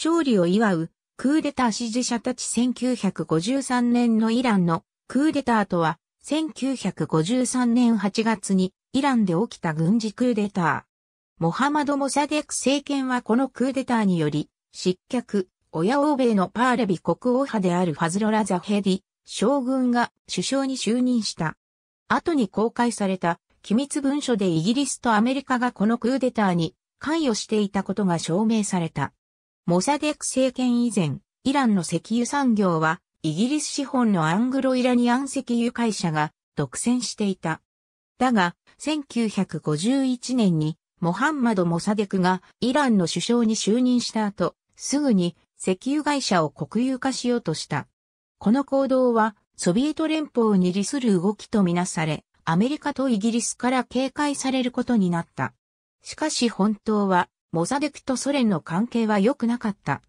勝利を祝う、クーデター支持者たち1953年のイランのクーデターとは、1953年8月にイランで起きた軍事クーデター。モハマド・モサデク政権はこのクーデターにより、失脚、親欧米のパーレビ国王派であるファズロラ・ザヘディ、将軍が首相に就任した。後に公開された機密文書でイギリスとアメリカがこのクーデターに関与していたことが証明された。モサデク政権以前、イランの石油産業は、イギリス資本のアングロイラニアン石油会社が独占していた。だが、1951年に、モハンマド・モサデクがイランの首相に就任した後、すぐに石油会社を国有化しようとした。この行動は、ソビエト連邦に利する動きとみなされ、アメリカとイギリスから警戒されることになった。しかし本当は、モサデクとソ連の関係は良くなかった。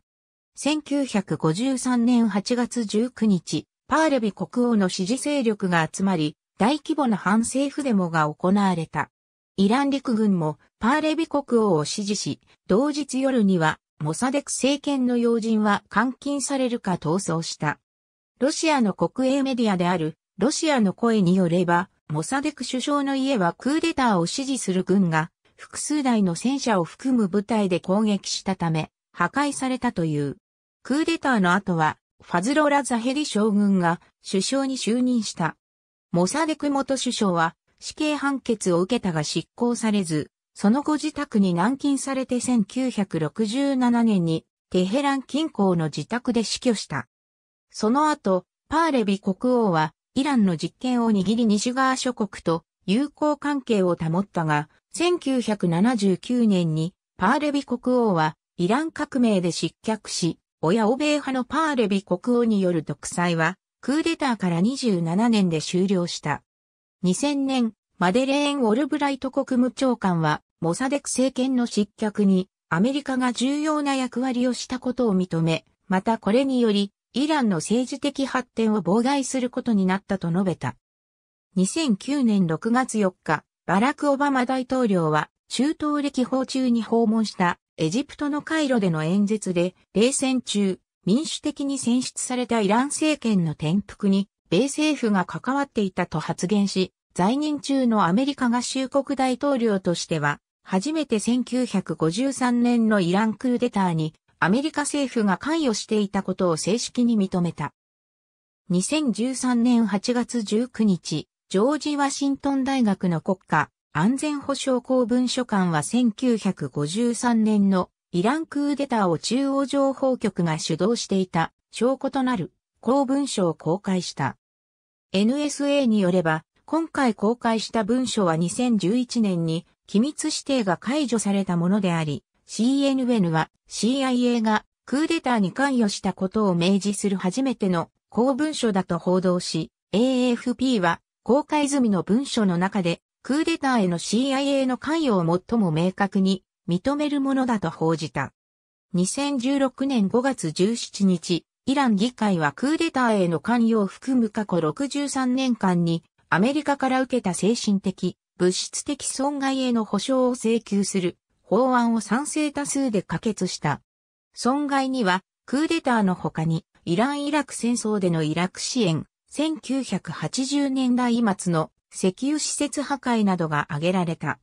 1953年8月19日、パーレビ国王の支持勢力が集まり、大規模な反政府デモが行われた。イラン陸軍もパーレビ国王を支持し、同日夜にはモサデク政権の要人は監禁されるか逃走した。ロシアの国営メディアであるロシアの声によれば、モサデク首相の家はクーデターを支持する軍が複数台の戦車を含む部隊で攻撃したため、破壊されたという。クーデターの後は、ファズロラ・ザヘリ将軍が首相に就任した。モサデク元首相は死刑判決を受けたが執行されず、その後自宅に軟禁されて1967年にテヘラン近郊の自宅で死去した。その後、パーレビ国王はイランの実権を握り西側諸国と友好関係を保ったが、1979年にパーレビ国王はイラン革命で失脚し、親欧米派のパーレビ国王による独裁はクーデターから27年で終了した。2000年、マデレーン・オルブライト国務長官はモサデク政権の失脚にアメリカが重要な役割をしたことを認め、またこれによりイランの政治的発展を妨害することになったと述べた。2009年6月4日、バラク・オバマ大統領は、中東歴訪中に訪問したエジプトのカイロでの演説で、冷戦中、民主的に選出されたイラン政権の転覆に、米政府が関わっていたと発言し、在任中のアメリカ合衆国大統領としては、初めて1953年のイランクーデターに、アメリカ政府が関与していたことを正式に認めた。2013年8月19日、ジョージ・ワシントン大学の国家安全保障公文書館は1953年のイランクーデターを中央情報局が主導していた証拠となる公文書を公開した。NSA によれば、今回公開した文書は2011年に機密指定が解除されたものであり、CNN は CIA がクーデターに関与したことを明示する初めての公文書だと報道し、AFP は公開済みの文書の中で、クーデターへの CIA の関与を最も明確に認めるものだと報じた。2016年5月17日、イラン議会はクーデターへの関与を含む過去63年間にアメリカから受けた精神的、物質的損害への保障を請求する法案を賛成多数で可決した。損害にはクーデターの他にイラン・イラク戦争でのイラク支援、1980年代末の石油施設破壊などが挙げられた。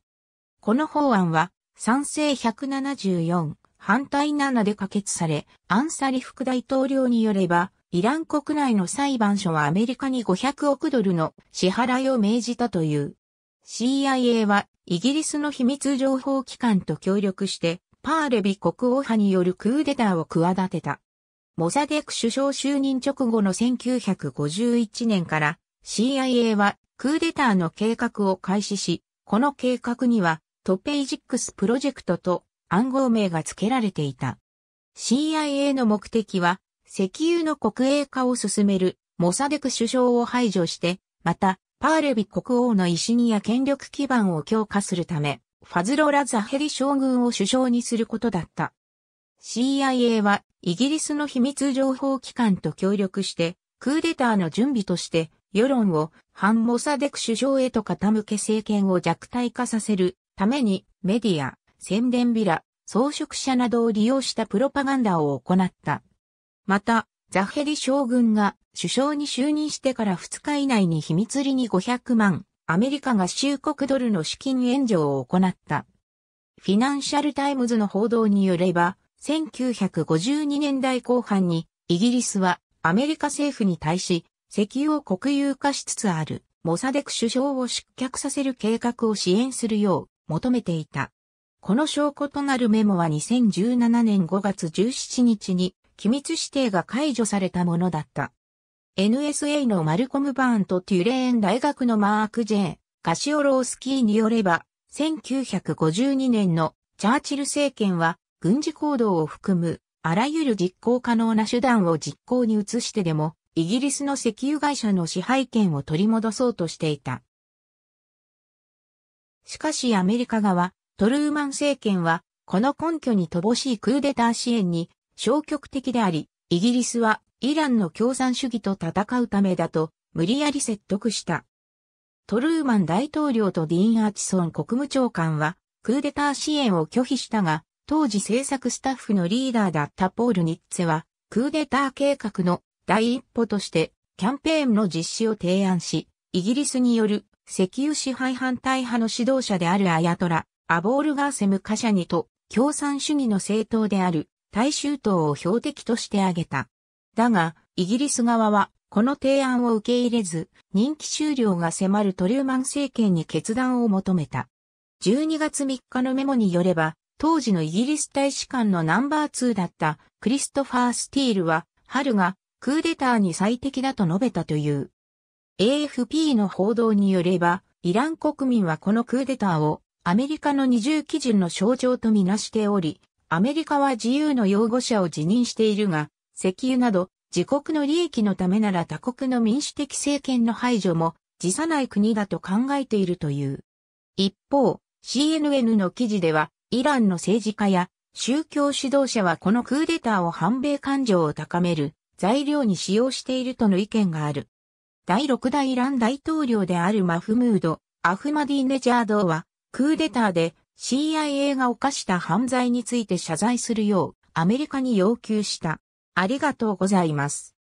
この法案は賛成174、反対7で可決され、アンサリ副大統領によれば、イラン国内の裁判所はアメリカに500億ドルの支払いを命じたという。CIA はイギリスの秘密情報機関と協力して、パーレビ国王派によるクーデターを企てた。モサデク首相就任直後の1951年から CIA はクーデターの計画を開始し、この計画にはトペイジックスプロジェクトと暗号名が付けられていた。CIA の目的は石油の国営化を進めるモサデク首相を排除して、またパーレビ国王の威信や権力基盤を強化するため、ファズロラ・ザヘリ将軍を首相にすることだった。CIA はイギリスの秘密情報機関と協力して、クーデターの準備として世論を反モサデク首相へと傾け政権を弱体化させるためにメディア、宣伝ビラ、装飾者などを利用したプロパガンダを行った。また、ザヘリ将軍が首相に就任してから2日以内に秘密裏に500万、アメリカ合衆国ドルの資金援助を行った。フィナンシャルタイムズの報道によれば、1952年代後半にイギリスはアメリカ政府に対し石油を国有化しつつあるモサデク首相を失脚させる計画を支援するよう求めていた。この証拠となるメモは2017年5月17日に機密指定が解除されたものだった。NSA のマルコム・バーンとテュレーン大学のマーク・ジェー・カシオロースキーによれば、1952年のチャーチル政権は軍事行動を含む、あらゆる実行可能な手段を実行に移してでも、イギリスの石油会社の支配権を取り戻そうとしていた。しかしアメリカ側、トルーマン政権は、この根拠に乏しいクーデター支援に消極的であり、イギリスはイランの共産主義と戦うためだと無理やり説得した。トルーマン大統領とディーン・アーチソン国務長官はクーデター支援を拒否したが、当時制作スタッフのリーダーだったポール・ニッツェは、クーデター計画の第一歩として、キャンペーンの実施を提案し、イギリスによる石油支配反対派の指導者であるアヤトラ、アボール・ガーセム・カシャニと共産主義の政党である大衆党を標的として挙げた。だが、イギリス側はこの提案を受け入れず、任期終了が迫るトリューマン政権に決断を求めた。12月3日のメモによれば、当時のイギリス大使館のナンバー2だったクリストファー・スティールは、春がクーデターに最適だと述べたという。AFP の報道によれば、イラン国民はこのクーデターをアメリカの二重基準の象徴とみなしており、アメリカは自由の擁護者を辞任しているが、石油など自国の利益のためなら他国の民主的政権の排除も辞さない国だと考えているという。一方、CNN の記事では、イランの政治家や宗教指導者はこのクーデターを反米感情を高める材料に使用しているとの意見がある。第6代イラン大統領であるマフムード、アフマディネジャードは、クーデターで CIA が犯した犯罪について謝罪するようアメリカに要求した。ありがとうございます。